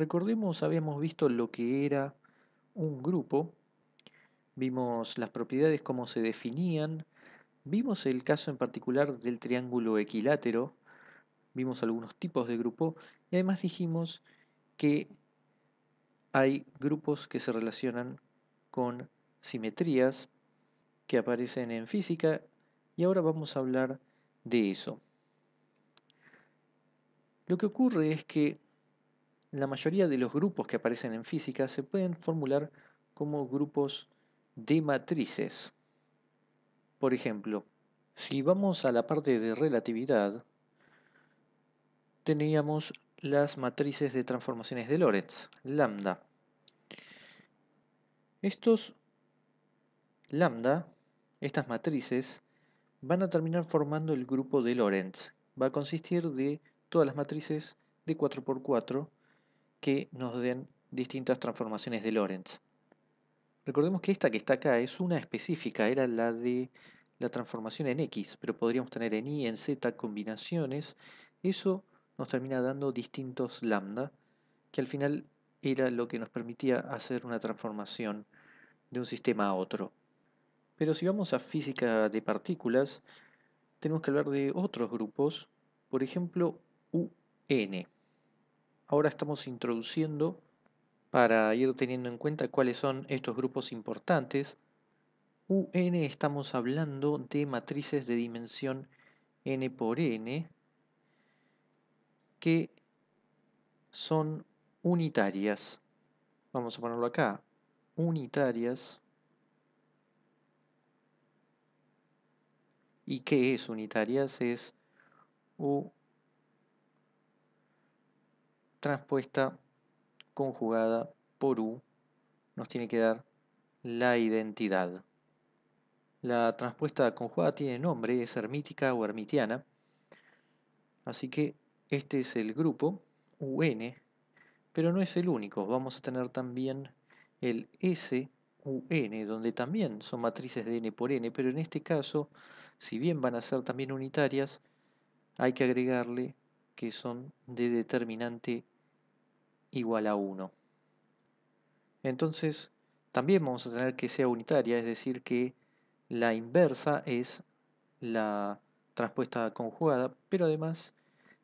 Recordemos, habíamos visto lo que era un grupo, vimos las propiedades, cómo se definían, vimos el caso en particular del triángulo equilátero, vimos algunos tipos de grupo y además dijimos que hay grupos que se relacionan con simetrías que aparecen en física y ahora vamos a hablar de eso. Lo que ocurre es que la mayoría de los grupos que aparecen en física se pueden formular como grupos de matrices. Por ejemplo, si vamos a la parte de relatividad, teníamos las matrices de transformaciones de Lorentz, lambda. Estos lambda, estas matrices, van a terminar formando el grupo de Lorentz. Va a consistir de todas las matrices de 4x4 que nos den distintas transformaciones de Lorentz. Recordemos que esta que está acá es una específica, era la de la transformación en X, pero podríamos tener en Y, en Z combinaciones. Eso nos termina dando distintos lambda, que al final era lo que nos permitía hacer una transformación de un sistema a otro. Pero si vamos a física de partículas, tenemos que hablar de otros grupos, por ejemplo, UN ahora estamos introduciendo para ir teniendo en cuenta cuáles son estos grupos importantes. UN estamos hablando de matrices de dimensión n por n que son unitarias. Vamos a ponerlo acá. Unitarias. ¿Y qué es unitarias? Es U transpuesta conjugada por U nos tiene que dar la identidad. La transpuesta conjugada tiene nombre, es hermítica o hermitiana. Así que este es el grupo, UN, pero no es el único. Vamos a tener también el SUN, donde también son matrices de n por n, pero en este caso, si bien van a ser también unitarias, hay que agregarle que son de determinante igual a 1. Entonces, también vamos a tener que sea unitaria, es decir, que la inversa es la transpuesta conjugada, pero además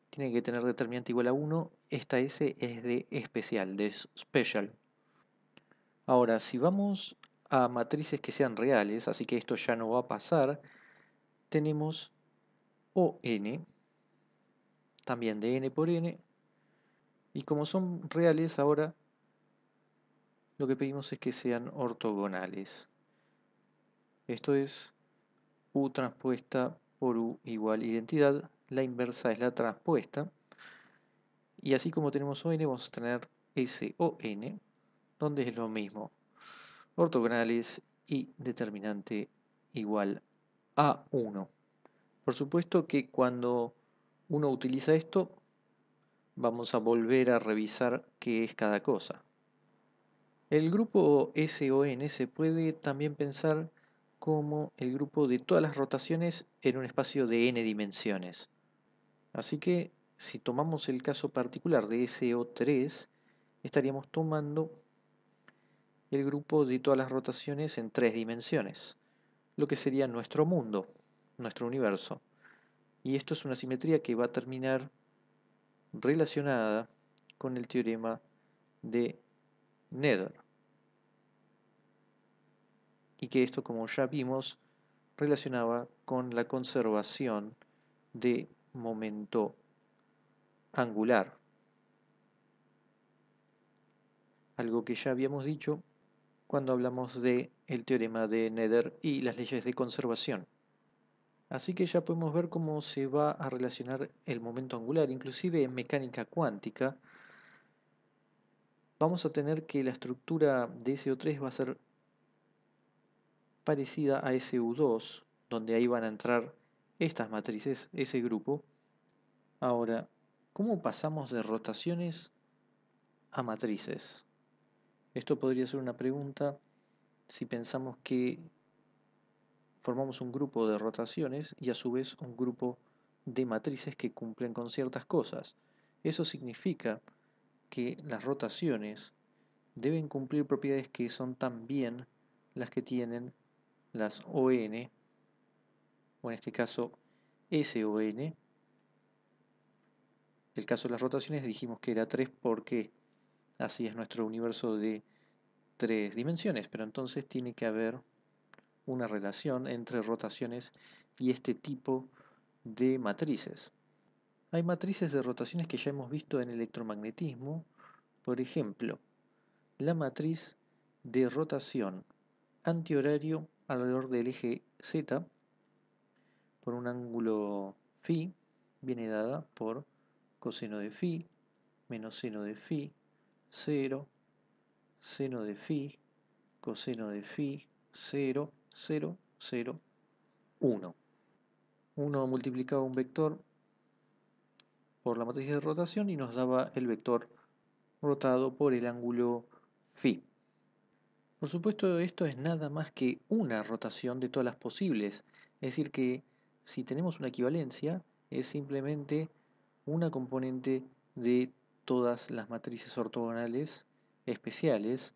tiene que tener determinante igual a 1. Esta S es de especial, de special. Ahora, si vamos a matrices que sean reales, así que esto ya no va a pasar, tenemos ON, también de n por n. Y como son reales ahora, lo que pedimos es que sean ortogonales. Esto es U transpuesta por U igual identidad, la inversa es la transpuesta. Y así como tenemos n vamos a tener n donde es lo mismo. Ortogonales y determinante igual a 1. Por supuesto que cuando uno utiliza esto, vamos a volver a revisar qué es cada cosa. El grupo SON se puede también pensar como el grupo de todas las rotaciones en un espacio de n dimensiones. Así que si tomamos el caso particular de SO3, estaríamos tomando el grupo de todas las rotaciones en tres dimensiones, lo que sería nuestro mundo, nuestro universo. Y esto es una simetría que va a terminar relacionada con el teorema de Nether. Y que esto, como ya vimos, relacionaba con la conservación de momento angular. Algo que ya habíamos dicho cuando hablamos de el teorema de Nether y las leyes de conservación. Así que ya podemos ver cómo se va a relacionar el momento angular, inclusive en mecánica cuántica. Vamos a tener que la estructura de SO3 va a ser parecida a SU2, donde ahí van a entrar estas matrices, ese grupo. Ahora, ¿cómo pasamos de rotaciones a matrices? Esto podría ser una pregunta si pensamos que formamos un grupo de rotaciones y a su vez un grupo de matrices que cumplen con ciertas cosas. Eso significa que las rotaciones deben cumplir propiedades que son también las que tienen las ON, o en este caso SON. En el caso de las rotaciones dijimos que era 3 porque así es nuestro universo de tres dimensiones, pero entonces tiene que haber una relación entre rotaciones y este tipo de matrices. Hay matrices de rotaciones que ya hemos visto en electromagnetismo, por ejemplo, la matriz de rotación antihorario alrededor del eje Z por un ángulo phi viene dada por coseno de phi menos seno de phi 0 seno de phi coseno de phi 0 0, 0, 1. 1 multiplicaba un vector por la matriz de rotación y nos daba el vector rotado por el ángulo phi. Por supuesto esto es nada más que una rotación de todas las posibles, es decir que si tenemos una equivalencia es simplemente una componente de todas las matrices ortogonales especiales,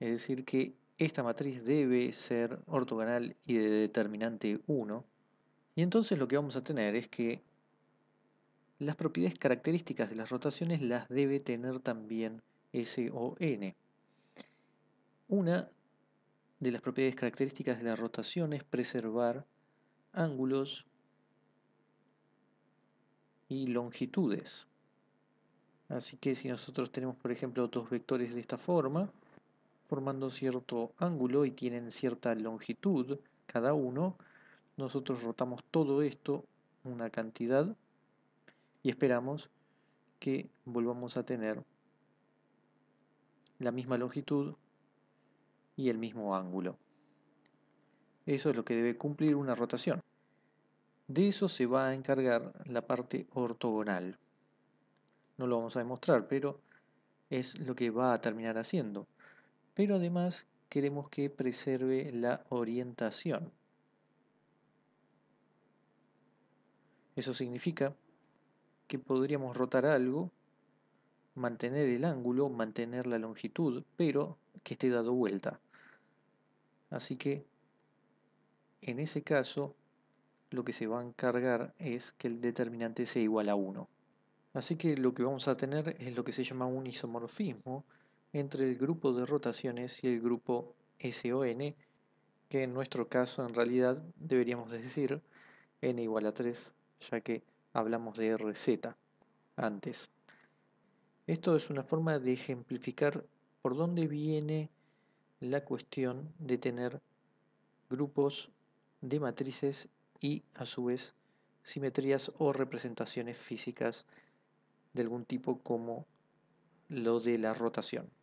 es decir que esta matriz debe ser ortogonal y de determinante 1. Y entonces lo que vamos a tener es que las propiedades características de las rotaciones las debe tener también S o N. Una de las propiedades características de la rotación es preservar ángulos y longitudes. Así que si nosotros tenemos, por ejemplo, dos vectores de esta forma, formando cierto ángulo y tienen cierta longitud cada uno. Nosotros rotamos todo esto una cantidad y esperamos que volvamos a tener la misma longitud y el mismo ángulo. Eso es lo que debe cumplir una rotación. De eso se va a encargar la parte ortogonal. No lo vamos a demostrar, pero es lo que va a terminar haciendo pero además queremos que preserve la orientación. Eso significa que podríamos rotar algo, mantener el ángulo, mantener la longitud, pero que esté dado vuelta. Así que en ese caso lo que se va a encargar es que el determinante sea igual a 1. Así que lo que vamos a tener es lo que se llama un isomorfismo, entre el grupo de rotaciones y el grupo SON, que en nuestro caso en realidad deberíamos decir n igual a 3, ya que hablamos de RZ antes. Esto es una forma de ejemplificar por dónde viene la cuestión de tener grupos de matrices y a su vez simetrías o representaciones físicas de algún tipo como lo de la rotación.